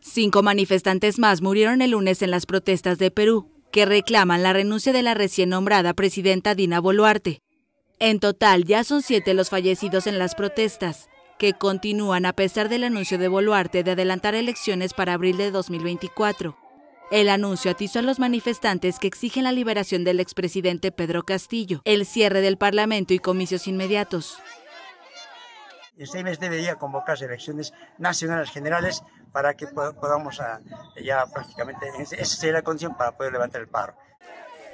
Cinco manifestantes más murieron el lunes en las protestas de Perú, que reclaman la renuncia de la recién nombrada presidenta Dina Boluarte. En total, ya son siete los fallecidos en las protestas, que continúan a pesar del anuncio de Boluarte de adelantar elecciones para abril de 2024. El anuncio atizó a los manifestantes que exigen la liberación del expresidente Pedro Castillo, el cierre del Parlamento y comicios inmediatos. Este mes debería convocarse elecciones nacionales generales para que podamos ah, ya prácticamente, esa sería la condición para poder levantar el paro.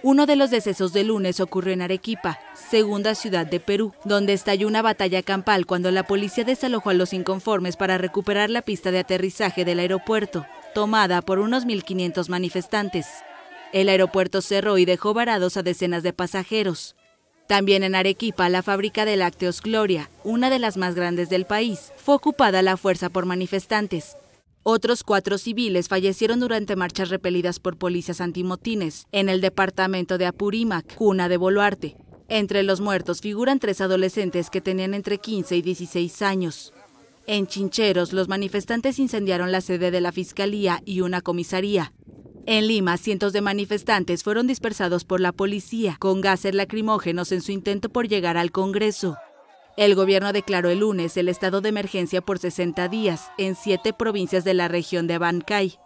Uno de los decesos de lunes ocurrió en Arequipa, segunda ciudad de Perú, donde estalló una batalla campal cuando la policía desalojó a los inconformes para recuperar la pista de aterrizaje del aeropuerto, tomada por unos 1.500 manifestantes. El aeropuerto cerró y dejó varados a decenas de pasajeros. También en Arequipa, la fábrica de lácteos Gloria, una de las más grandes del país, fue ocupada a la fuerza por manifestantes, otros cuatro civiles fallecieron durante marchas repelidas por policías antimotines en el departamento de Apurímac, cuna de Boluarte. Entre los muertos figuran tres adolescentes que tenían entre 15 y 16 años. En Chincheros, los manifestantes incendiaron la sede de la fiscalía y una comisaría. En Lima, cientos de manifestantes fueron dispersados por la policía con gases lacrimógenos en su intento por llegar al Congreso. El gobierno declaró el lunes el estado de emergencia por 60 días en siete provincias de la región de Abancay.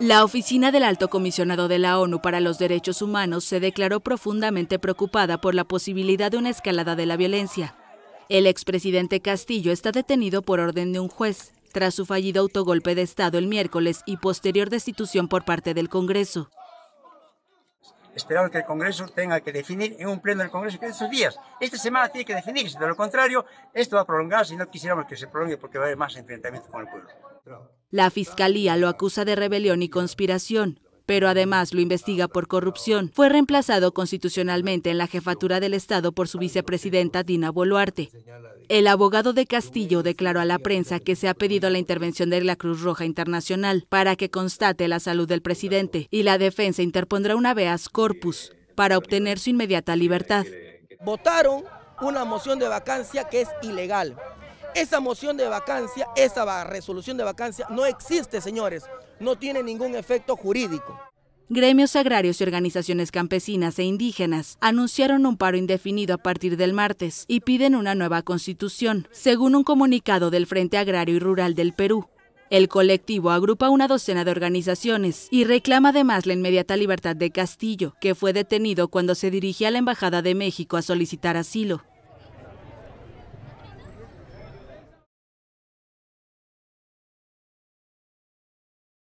La oficina del Alto Comisionado de la ONU para los Derechos Humanos se declaró profundamente preocupada por la posibilidad de una escalada de la violencia. El expresidente Castillo está detenido por orden de un juez, tras su fallido autogolpe de Estado el miércoles y posterior destitución por parte del Congreso. Esperamos que el Congreso tenga que definir en un pleno del Congreso que en estos días, esta semana tiene que definirse, de lo contrario, esto va a prolongarse y no quisiéramos que se prolongue porque va a haber más enfrentamientos con el pueblo. La Fiscalía lo acusa de rebelión y conspiración pero además lo investiga por corrupción. Fue reemplazado constitucionalmente en la jefatura del Estado por su vicepresidenta Dina Boluarte. El abogado de Castillo declaró a la prensa que se ha pedido la intervención de la Cruz Roja Internacional para que constate la salud del presidente y la defensa interpondrá una habeas corpus para obtener su inmediata libertad. Votaron una moción de vacancia que es ilegal. Esa moción de vacancia, esa resolución de vacancia no existe, señores. No tiene ningún efecto jurídico. Gremios agrarios y organizaciones campesinas e indígenas anunciaron un paro indefinido a partir del martes y piden una nueva constitución, según un comunicado del Frente Agrario y Rural del Perú. El colectivo agrupa una docena de organizaciones y reclama además la inmediata libertad de Castillo, que fue detenido cuando se dirigía a la Embajada de México a solicitar asilo.